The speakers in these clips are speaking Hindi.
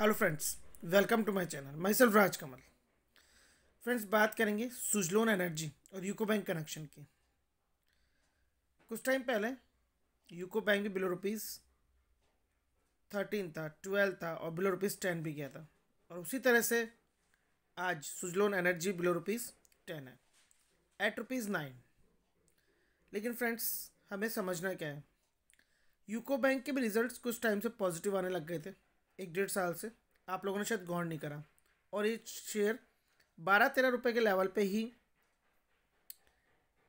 hello friends welcome to my channel my self Raj Kamal friends बात करेंगे सुजलोन एनर्जी और यूको बैंक कनेक्शन की कुछ टाइम पहले यूको बैंक भी बिलो रुपीज़ थर्टीन था ट्वेल्व था और बिलो रुपीज़ टेन भी गया था और उसी तरह से आज Suzlon energy below rupees ten है एट रुपीज़ नाइन लेकिन फ्रेंड्स हमें समझना क्या है यूको बैंक के भी रिजल्ट्स कुछ टाइम से पॉजिटिव आने लग गए थे एक डेढ़ साल से आप लोगों ने शायद गौर नहीं करा और ये शेयर बारह तेरह रुपये के लेवल पे ही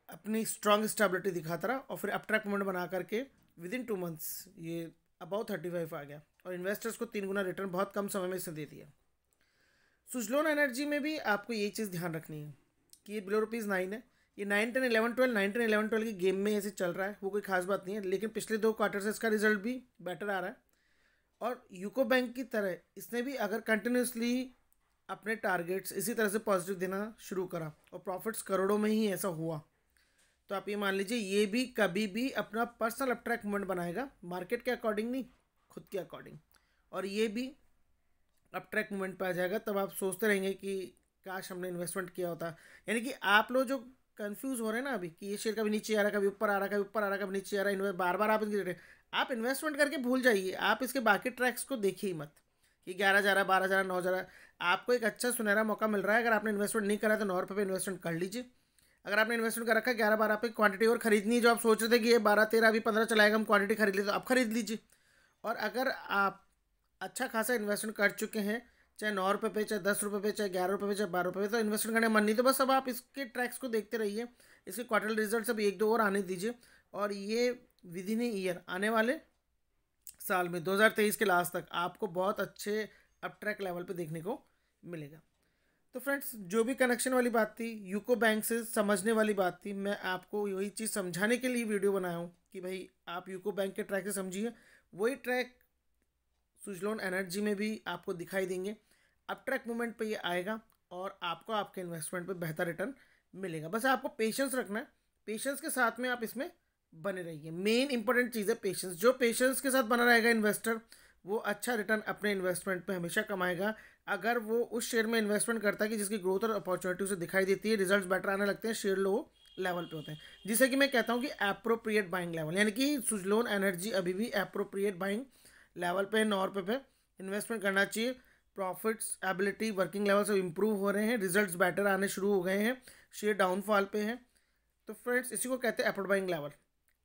अपनी स्ट्रांग स्टेबिलिटी दिखाता रहा और फिर अपट्रैक मोमेंट बना करके विद इन टू मंथ्स ये अबाउ थर्टी फाइव आ गया और इन्वेस्टर्स को तीन गुना रिटर्न बहुत कम समय में इसने दे दिया सुजलोन एनर्जी में भी आपको ये चीज़ ध्यान रखनी है कि ये बिलो रुपीज़ नाइन है ये nine ten eleven twelve nine ten eleven twelve की गेम में ऐसे चल रहा है वो कोई खास बात नहीं है लेकिन पिछले दो क्वार्टर से इसका रिजल्ट भी बेटर आ रहा है और यूको बैंक की तरह इसने भी अगर कंटिन्यूसली अपने टारगेट्स इसी तरह से पॉजिटिव देना शुरू करा और प्रॉफिट्स करोड़ों में ही ऐसा हुआ तो आप ये मान लीजिए ये भी कभी भी अपना पर्सनल अट्रैक्ट मूवमेंट बनाएगा मार्केट के अकॉर्डिंग नहीं खुद के अकॉर्डिंग और ये भी अपट्रैक मूवमेंट पर आ जाएगा तब आप सोचते रहेंगे कि काश हमने इन्वेस्टमेंट किया होता यानी कि आप लोग जो कन्फ्यूज हो रहे हैं ना अभी कि ये शेयर कभी नीचे आ रहा है कभी ऊपर आ रहा है कभी ऊपर आ रहा है कभी नीचे आ रहा है इन्वेस्ट बार बार आप आप इन्वेस्टमेंट करके भूल जाइए आप इसके बाकी ट्रैक्स को देखिए ही मत कि ग्यारह हज़ार बारह हज़ार नौ हज़ार आपको एक अच्छा सुनहरा मौका मिल रहा है अगर आपने इन्वेस्टमेंट नहीं करा तो नौ रुपये पर इन्वेस्टमेंट कर लीजिए अगर आपने इन्वेस्टमेंट कर रखा ग्यारह बारह पे क्वांटिटी और खरीदनी है जो आप सोच रहे थे कि ये बारह तेरह अभी पंद्रह चलाएगा हम क्वांटिटी खरीद ली तो आप खरीद लीजिए और अगर आप अच्छा खासा इन्वेस्टमेंट कर चुके हैं चाहे नौ रुपये पे चाहे दस रुपये पे चाहे ग्यारह रुपये पे चाहे बारह रुपये पे तो इन्वेस्टमेंट करने मन नहीं तो बस अब आप इसके ट्रैक्स को देखते रहिए इसके क्वार्टर रिजल्ट अब एक दो और आने दीजिए और ये विद इन ईयर आने वाले साल में 2023 के लास्ट तक आपको बहुत अच्छे अपट्रैक लेवल पे देखने को मिलेगा तो फ्रेंड्स जो भी कनेक्शन वाली बात थी यूको बैंक से समझने वाली बात थी मैं आपको यही चीज़ समझाने के लिए वीडियो बनाया हूँ कि भाई आप यूको बैंक के ट्रैक से समझिए वही ट्रैक सुजलोन एनर्जी में भी आपको दिखाई देंगे अप ट्रैक मूवमेंट पर ये आएगा और आपको आपके इन्वेस्टमेंट पर बेहतर रिटर्न मिलेगा बस आपको पेशेंस रखना है पेशेंस के साथ में आप इसमें बने रहिए मेन इंपॉर्टेंट चीज़ है पेशेंस जो पेशेंस के साथ बना रहेगा इन्वेस्टर वो अच्छा रिटर्न अपने इन्वेस्टमेंट पे हमेशा कमाएगा अगर वो उस शेयर में इन्वेस्टमेंट करता है कि जिसकी ग्रोथ और अपॉर्चुनिटी उसे दिखाई देती है रिजल्ट्स बेटर आने लगते हैं शेयर लो लेवल पे होते हैं जिसे कि मैं कहता हूँ कि अप्रोप्रिएट बाइंग लेवल यानी कि सुजलोन एनर्जी अभी भी अप्रोप्रिएट बाइंग लेवल पे नौ रुपये पे इन्वेस्टमेंट करना चाहिए प्रॉफिट्स एबिलिटी वर्किंग लेवल सब इम्प्रूव हो रहे हैं रिजल्ट बेटर आने शुरू हो गए हैं शेयर डाउनफॉल पे है तो फ्रेंड्स इसी को कहते हैं अप्रोड बाइंग लेवल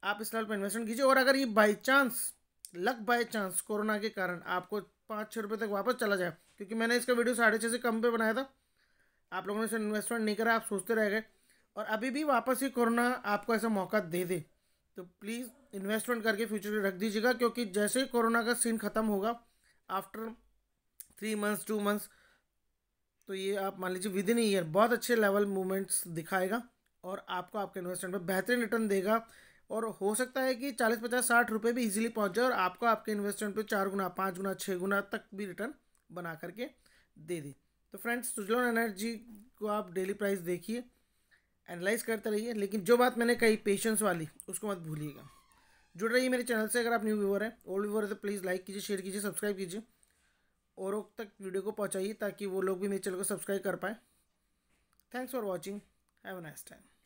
आप इस लेवल पर इन्वेस्टमेंट कीजिए और अगर ये by chance luck by chance corona के कारण आपको पाँच छः रुपये तक वापस चला जाए क्योंकि मैंने इसका वीडियो साढ़े छः से कम पे बनाया था आप लोगों ने इसे इन्वेस्टमेंट नहीं करा आप सोचते रह गए और अभी भी वापस ही कोरोना आपको ऐसा मौका दे दे तो प्लीज़ इन्वेस्टमेंट करके फ्यूचर में रख दीजिएगा क्योंकि जैसे ही कोरोना का सीन ख़त्म होगा after three months two months तो ये आप मान लीजिए विद इन ईयर बहुत अच्छे लेवल मूवमेंट्स दिखाएगा और आपको आपके इन्वेस्टमेंट पर बेहतरीन रिटर्न देगा और हो सकता है कि चालीस पचास साठ रुपये भी इजीली पहुंच जाए और आपको आपके इन्वेस्टमेंट पे चार गुना पाँच गुना छः गुना तक भी रिटर्न बना करके दे दे तो फ्रेंड्स सुजलोन एनर्जी को आप डेली प्राइस देखिए एनालाइज करते रहिए लेकिन जो बात मैंने कही पेशेंस वाली उसको मत भूलिएगा जुड़ रही मेरे चैनल से अगर आप न्यू व्यूवर हैं ओल्ड व्यूवर है तो प्लीज़ लाइक कीजिए शेयर कीजिए सब्सक्राइब कीजिए औरों तक वीडियो को पहुँचाइए ताकि वो लोग भी मेरे चैनल को सब्सक्राइब कर पाएँ thanks for watching have a nice time